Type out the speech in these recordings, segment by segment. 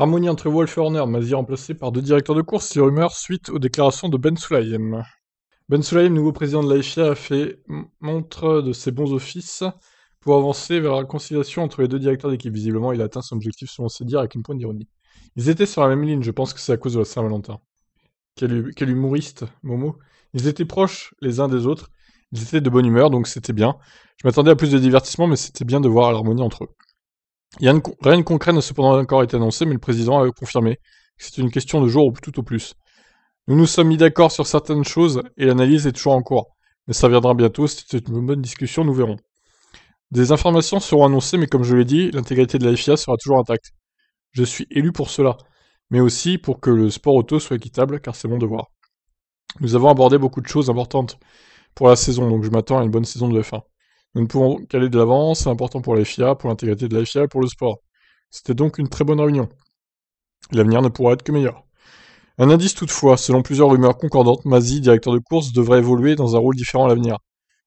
Harmonie entre Wolf et Horner, Mazzy remplacé par deux directeurs de course, si rumeur suite aux déclarations de Ben Sulayem. Ben Sulayem, nouveau président de l'AFIA, a fait montre de ses bons offices pour avancer vers la conciliation entre les deux directeurs d'équipe. Visiblement, il a atteint son objectif, selon ses dires, avec une pointe d'ironie. Ils étaient sur la même ligne, je pense que c'est à cause de la Saint-Valentin. Quel, quel humoriste, Momo. Ils étaient proches les uns des autres, ils étaient de bonne humeur, donc c'était bien. Je m'attendais à plus de divertissement, mais c'était bien de voir l'harmonie entre eux. Rien de concret n'a cependant encore été annoncé, mais le président a confirmé que c'est une question de jour ou tout au plus. Nous nous sommes mis d'accord sur certaines choses et l'analyse est toujours en cours. Mais ça viendra bientôt, c'était une bonne discussion, nous verrons. Des informations seront annoncées, mais comme je l'ai dit, l'intégrité de la FIA sera toujours intacte. Je suis élu pour cela, mais aussi pour que le sport auto soit équitable, car c'est mon devoir. Nous avons abordé beaucoup de choses importantes pour la saison, donc je m'attends à une bonne saison de F1. Nous ne pouvons qu'aller de l'avant, c'est important pour la FIA, pour l'intégrité de la FIA et pour le sport. C'était donc une très bonne réunion. L'avenir ne pourra être que meilleur. Un indice toutefois, selon plusieurs rumeurs concordantes, Mazzi, directeur de course, devrait évoluer dans un rôle différent à l'avenir.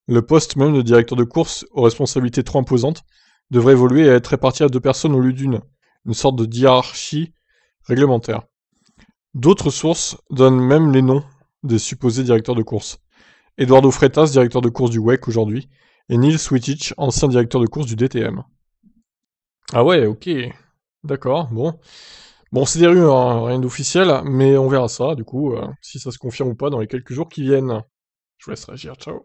Le poste même de directeur de course, aux responsabilités trop imposantes, devrait évoluer et être réparti à deux personnes au lieu d'une, une sorte de hiérarchie réglementaire. D'autres sources donnent même les noms des supposés directeurs de course. Eduardo Freitas, directeur de course du WEC aujourd'hui, et Neil Switich, ancien directeur de course du DTM. Ah ouais, ok. D'accord, bon. Bon, c'est des rues, hein, rien d'officiel, mais on verra ça, du coup, euh, si ça se confirme ou pas dans les quelques jours qui viennent. Je vous laisse réagir, ciao.